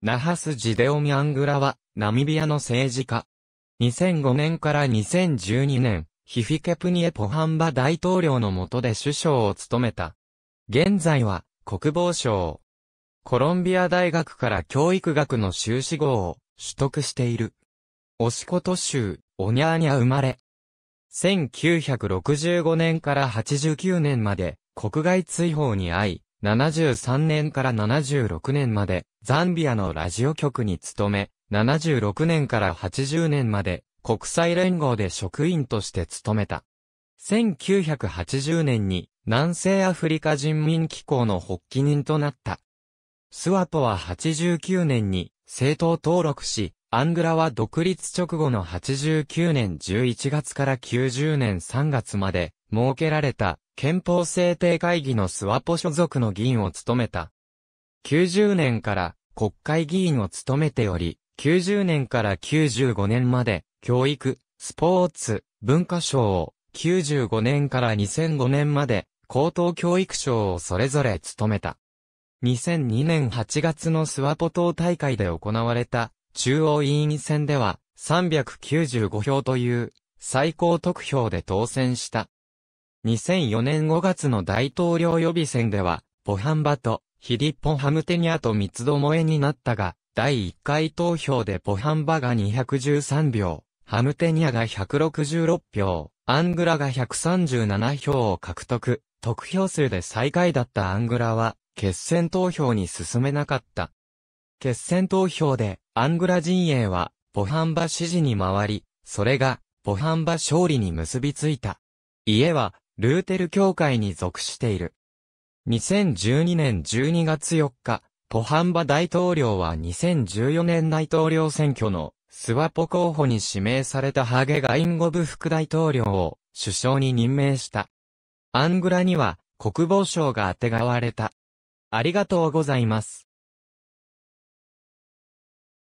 ナハス・ジデオ・ミャングラは、ナミビアの政治家。2005年から2012年、ヒフィケプニエ・ポハンバ大統領の下で首相を務めた。現在は、国防省。コロンビア大学から教育学の修士号を取得している。オシコト州、オニャーニャ生まれ。1965年から89年まで国外追放に遭い、73年から76年まで、ザンビアのラジオ局に勤め、76年から80年まで、国際連合で職員として勤めた。1980年に、南西アフリカ人民機構の発起人となった。スワポは89年に政党登録し、アングラは独立直後の89年11月から90年3月まで設けられた憲法制定会議のスワポ所属の議員を務めた。90年から国会議員を務めており、90年から95年まで教育、スポーツ、文化省を、95年から2005年まで高等教育省をそれぞれ務めた。2002年8月のスワポ党大会で行われた中央委員選では395票という最高得票で当選した。2004年5月の大統領予備選では、ボハンバとヒリッポン・ハムテニアと三つどもえになったが、第1回投票でボハンバが213票、ハムテニアが166票、アングラが137票を獲得、得票数で最下位だったアングラは、決選投票に進めなかった。決戦投票で、アングラ陣営は、ポハンバ支持に回り、それが、ポハンバ勝利に結びついた。家は、ルーテル教会に属している。2012年12月4日、ポハンバ大統領は2014年大統領選挙のスワポ候補に指名されたハゲガインゴブ副大統領を首相に任命した。アングラには国防省が当てがわれた。ありがとうございます。